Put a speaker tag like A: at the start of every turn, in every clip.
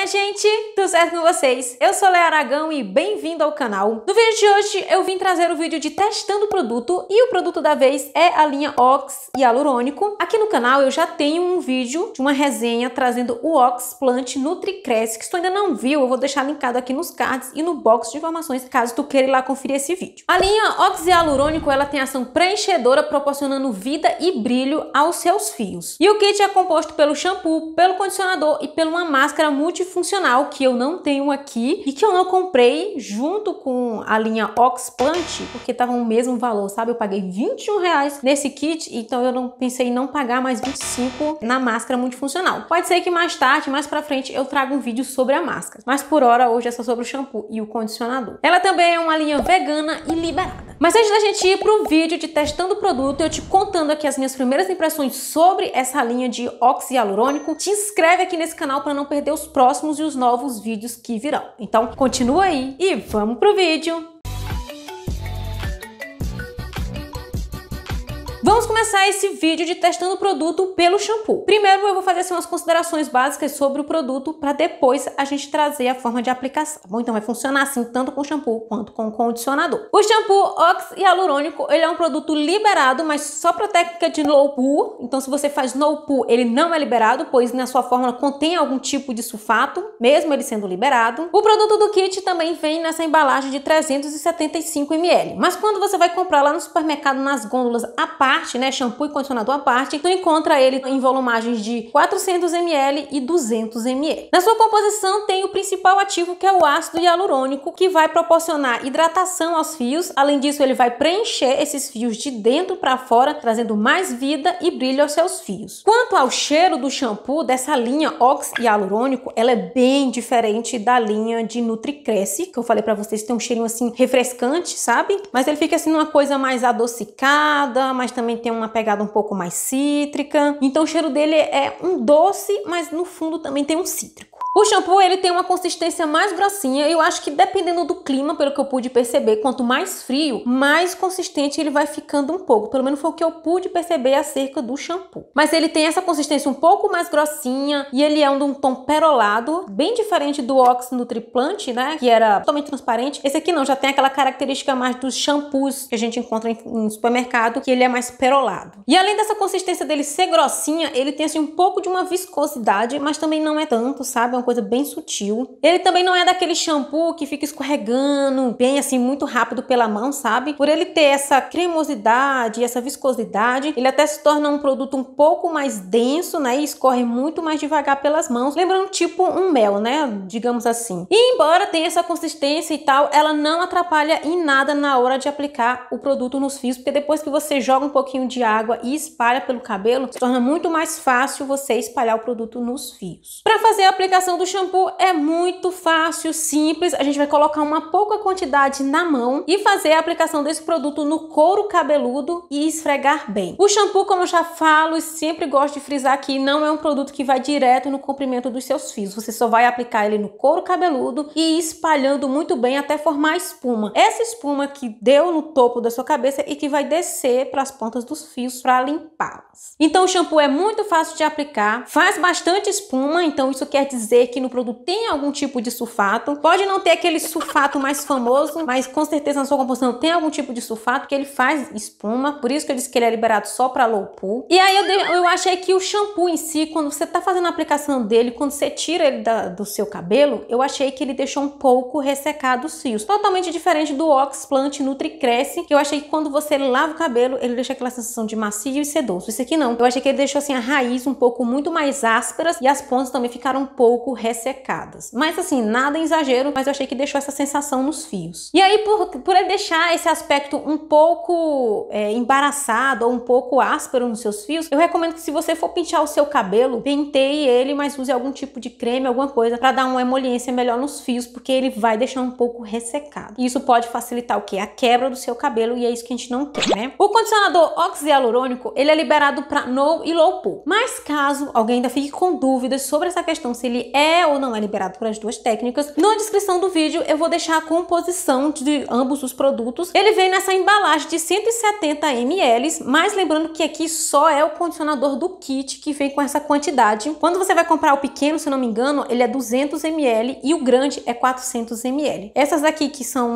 A: minha gente? Tudo certo com vocês? Eu sou Léa Aragão e bem-vindo ao canal. No vídeo de hoje eu vim trazer o um vídeo de testando o produto e o produto da vez é a linha Ox Hialurônico. Aqui no canal eu já tenho um vídeo de uma resenha trazendo o Ox Plant NutriCresce, que se tu ainda não viu eu vou deixar linkado aqui nos cards e no box de informações caso tu queira ir lá conferir esse vídeo. A linha Ox Hialurônico ela tem ação preenchedora proporcionando vida e brilho aos seus fios. E o kit é composto pelo shampoo, pelo condicionador e pela uma máscara multi multifuncional que eu não tenho aqui e que eu não comprei junto com a linha Oxplant, porque tava o mesmo valor, sabe? Eu paguei 21 reais nesse kit, então eu não pensei em não pagar mais 25 na máscara multifuncional. Pode ser que mais tarde, mais pra frente, eu traga um vídeo sobre a máscara. Mas por hora, hoje é só sobre o shampoo e o condicionador. Ela também é uma linha vegana e liberada. Mas antes da gente ir pro vídeo de testando o produto, eu te contando aqui as minhas primeiras impressões sobre essa linha de óxido hialurônico. Te inscreve aqui nesse canal para não perder os próximos próximos e os novos vídeos que virão. Então, continua aí e vamos pro vídeo! Vamos começar esse vídeo de testando o produto pelo shampoo. Primeiro eu vou fazer assim, umas considerações básicas sobre o produto para depois a gente trazer a forma de aplicação. Tá bom, então vai funcionar assim tanto com shampoo quanto com condicionador. O shampoo ox hialurônico, ele é um produto liberado, mas só para técnica de no poo. Então se você faz no poo, ele não é liberado, pois na sua fórmula contém algum tipo de sulfato, mesmo ele sendo liberado. O produto do kit também vem nessa embalagem de 375 ml, mas quando você vai comprar lá no supermercado nas gôndolas a parte parte, né, shampoo e condicionador à parte, tu então encontra ele em volumagens de 400 ml e 200 ml. Na sua composição tem o principal ativo que é o ácido hialurônico, que vai proporcionar hidratação aos fios. Além disso, ele vai preencher esses fios de dentro para fora, trazendo mais vida e brilho aos seus fios. Quanto ao cheiro do shampoo dessa linha Ox hialurônico, ela é bem diferente da linha de Nutricresce, que eu falei para vocês, tem um cheirinho assim refrescante, sabe? Mas ele fica assim numa coisa mais adocicada, mas também também tem uma pegada um pouco mais cítrica. Então o cheiro dele é um doce, mas no fundo também tem um cítrico. O shampoo ele tem uma consistência mais grossinha. Eu acho que dependendo do clima, pelo que eu pude perceber, quanto mais frio, mais consistente ele vai ficando um pouco. Pelo menos foi o que eu pude perceber acerca do shampoo. Mas ele tem essa consistência um pouco mais grossinha e ele é um de um tom perolado, bem diferente do Ox Nutriplant, né? Que era totalmente transparente. Esse aqui não, já tem aquela característica mais dos shampoos que a gente encontra em, em supermercado, que ele é mais perolado. E além dessa consistência dele ser grossinha, ele tem assim um pouco de uma viscosidade, mas também não é tanto, sabe? É uma coisa bem sutil. Ele também não é daquele shampoo que fica escorregando bem assim muito rápido pela mão, sabe? Por ele ter essa cremosidade, essa viscosidade, ele até se torna um produto um pouco mais denso, né? E escorre muito mais devagar pelas mãos, lembrando tipo um mel, né? Digamos assim. E embora tenha essa consistência e tal, ela não atrapalha em nada na hora de aplicar o produto nos fios, porque depois que você joga um pouquinho de água e espalha pelo cabelo, se torna muito mais fácil você espalhar o produto nos fios. Para fazer a aplicação aplicação do shampoo é muito fácil, simples. A gente vai colocar uma pouca quantidade na mão e fazer a aplicação desse produto no couro cabeludo e esfregar bem. O shampoo, como eu já falo e sempre gosto de frisar aqui, não é um produto que vai direto no comprimento dos seus fios. Você só vai aplicar ele no couro cabeludo e espalhando muito bem até formar espuma. Essa espuma que deu no topo da sua cabeça e que vai descer para as pontas dos fios para limpá-las. Então o shampoo é muito fácil de aplicar, faz bastante espuma, então isso quer dizer que no produto tem algum tipo de sulfato. Pode não ter aquele sulfato mais famoso, mas com certeza na sua composição tem algum tipo de sulfato que ele faz espuma. Por isso que eu disse que ele é liberado só para low pool. E aí eu, de, eu achei que o shampoo em si, quando você tá fazendo a aplicação dele, quando você tira ele da, do seu cabelo, eu achei que ele deixou um pouco ressecado os fios. Totalmente diferente do Ox Plant Nutri Cresce, que eu achei que quando você lava o cabelo, ele deixa aquela sensação de macio e sedoso. Isso aqui não. Eu achei que ele deixou assim a raiz um pouco muito mais ásperas e as pontas também ficaram um pouco pouco ressecadas. Mas assim, nada exagero, mas eu achei que deixou essa sensação nos fios. E aí, por, por ele deixar esse aspecto um pouco é, embaraçado ou um pouco áspero nos seus fios, eu recomendo que se você for pentear o seu cabelo, penteie ele, mas use algum tipo de creme, alguma coisa, para dar uma emoliência melhor nos fios, porque ele vai deixar um pouco ressecado. E isso pode facilitar o que? A quebra do seu cabelo, e é isso que a gente não quer, né? O condicionador oxialurônico, ele é liberado para no e low pool. Mas caso alguém ainda fique com dúvidas sobre essa questão, se ele é é ou não é liberado por as duas técnicas. Na descrição do vídeo eu vou deixar a composição de ambos os produtos. Ele vem nessa embalagem de 170 ml, mas lembrando que aqui só é o condicionador do kit que vem com essa quantidade. Quando você vai comprar o pequeno, se não me engano, ele é 200 ml e o grande é 400 ml. Essas aqui que são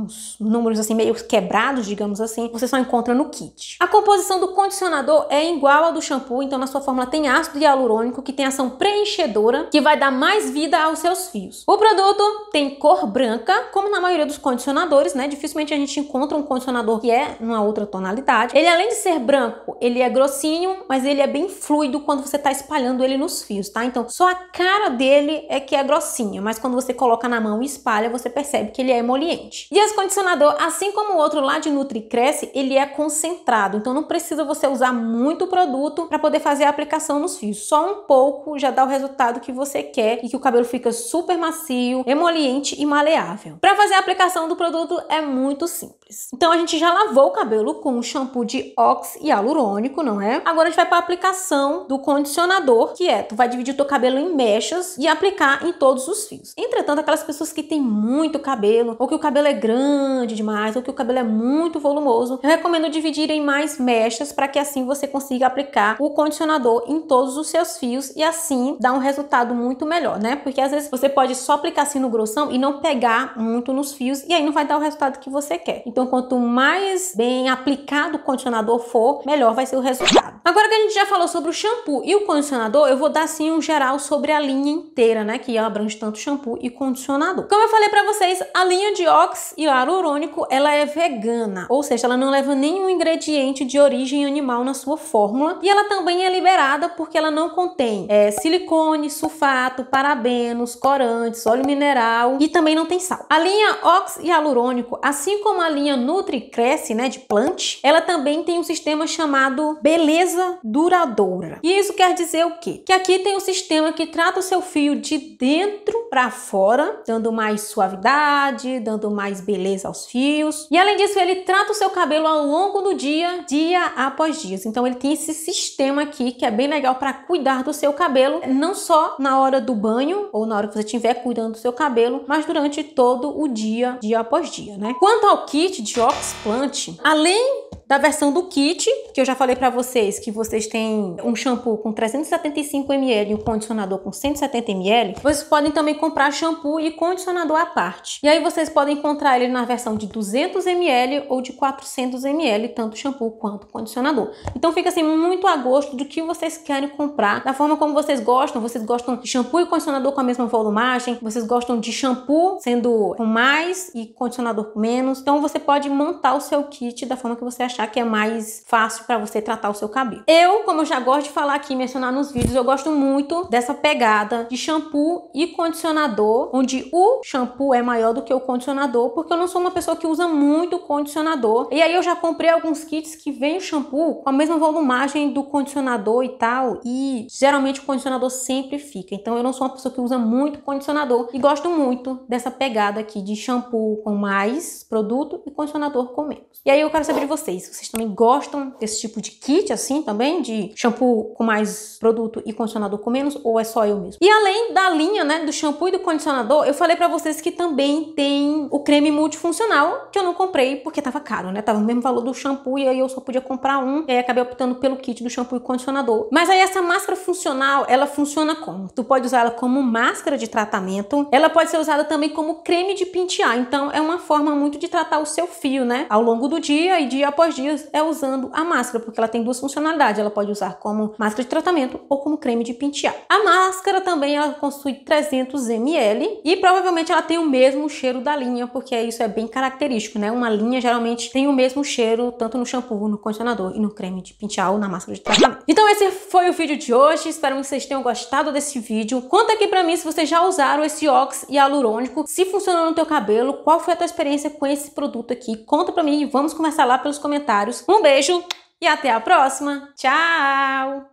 A: uns números assim meio quebrados, digamos assim, você só encontra no kit. A composição do condicionador é igual ao do shampoo, então na sua fórmula tem ácido hialurônico que tem ação preenchedora, que vai dar dar mais vida aos seus fios. O produto tem cor branca, como na maioria dos condicionadores, né? Dificilmente a gente encontra um condicionador que é numa outra tonalidade. Ele além de ser branco, ele é grossinho, mas ele é bem fluido quando você está espalhando ele nos fios, tá? Então, só a cara dele é que é grossinha, mas quando você coloca na mão e espalha, você percebe que ele é emoliente. E esse condicionador, assim como o outro lá de Nutri Cresce, ele é concentrado, então não precisa você usar muito produto para poder fazer a aplicação nos fios. Só um pouco já dá o resultado que você quer e que o cabelo fica super macio, emoliente e maleável. Para fazer a aplicação do produto é muito simples. Então a gente já lavou o cabelo com um shampoo de ox hialurônico, não é? Agora a gente vai para a aplicação do condicionador, que é tu vai dividir o teu cabelo em mechas e aplicar em todos os fios. Entretanto, aquelas pessoas que têm muito cabelo, ou que o cabelo é grande demais, ou que o cabelo é muito volumoso, eu recomendo dividir em mais mechas para que assim você consiga aplicar o condicionador em todos os seus fios e assim dá um resultado muito muito melhor, né? Porque às vezes você pode só aplicar assim no grossão e não pegar muito nos fios e aí não vai dar o resultado que você quer. Então, quanto mais bem aplicado o condicionador for, melhor vai ser o resultado. Agora que a gente já falou sobre o shampoo e o condicionador, eu vou dar assim um geral sobre a linha inteira, né? Que abrange tanto shampoo e condicionador. Como eu falei para vocês, a linha de Ox e Arurônico, ela é vegana, ou seja, ela não leva nenhum ingrediente de origem animal na sua fórmula e ela também é liberada porque ela não contém é, silicone, sulfato, parabéns, parabenos, corantes, óleo mineral e também não tem sal. A linha Ox hialurônico, assim como a linha Nutri Cresce, né, de Plant, ela também tem um sistema chamado Beleza Duradoura. E isso quer dizer o quê? Que aqui tem um sistema que trata o seu fio de dentro para fora, dando mais suavidade, dando mais beleza aos fios. E além disso, ele trata o seu cabelo ao longo do dia, dia após dia. Então ele tem esse sistema aqui que é bem legal para cuidar do seu cabelo, não só na hora hora do banho ou na hora que você estiver cuidando do seu cabelo, mas durante todo o dia, dia após dia, né? Quanto ao kit de Oxplant, além da versão do kit, que eu já falei para vocês que vocês têm um shampoo com 375 ml e um condicionador com 170 ml, vocês podem também comprar shampoo e condicionador à parte. E aí vocês podem encontrar ele na versão de 200 ml ou de 400 ml, tanto shampoo quanto condicionador. Então fica assim muito a gosto do que vocês querem comprar, da forma como vocês gostam, vocês gostam de shampoo shampoo e condicionador com a mesma volumagem, vocês gostam de shampoo sendo com mais e condicionador com menos. Então você pode montar o seu kit da forma que você achar que é mais fácil para você tratar o seu cabelo. Eu, como eu já gosto de falar aqui, e mencionar nos vídeos, eu gosto muito dessa pegada de shampoo e condicionador, onde o shampoo é maior do que o condicionador, porque eu não sou uma pessoa que usa muito condicionador. E aí eu já comprei alguns kits que vem o shampoo com a mesma volumagem do condicionador e tal, e geralmente o condicionador sempre fica. Então eu não sou uma pessoa que usa muito condicionador e gosto muito dessa pegada aqui de shampoo com mais produto e condicionador com menos. E aí eu quero saber de vocês, vocês também gostam desse tipo de kit assim também, de shampoo com mais produto e condicionador com menos, ou é só eu mesmo? E além da linha, né, do shampoo e do condicionador, eu falei pra vocês que também tem o creme multifuncional, que eu não comprei porque tava caro, né, tava o mesmo valor do shampoo e aí eu só podia comprar um, e aí acabei optando pelo kit do shampoo e condicionador. Mas aí essa máscara funcional, ela funciona como? Tu pode usar ela como máscara de tratamento. Ela pode ser usada também como creme de pentear. Então, é uma forma muito de tratar o seu fio, né? Ao longo do dia e dia após dia é usando a máscara, porque ela tem duas funcionalidades. Ela pode usar como máscara de tratamento ou como creme de pentear. A máscara também ela possui 300 ml e provavelmente ela tem o mesmo cheiro da linha, porque isso é bem característico, né? Uma linha geralmente tem o mesmo cheiro tanto no shampoo, no condicionador e no creme de pentear ou na máscara de tratamento. Então esse foi o vídeo de hoje. Espero que vocês tenham gostado desse vídeo. Conta aqui pra mim se vocês já usaram esse óxido hialurônico, se funcionou no teu cabelo, qual foi a tua experiência com esse produto aqui. Conta pra mim e vamos conversar lá pelos comentários. Um beijo e até a próxima. Tchau!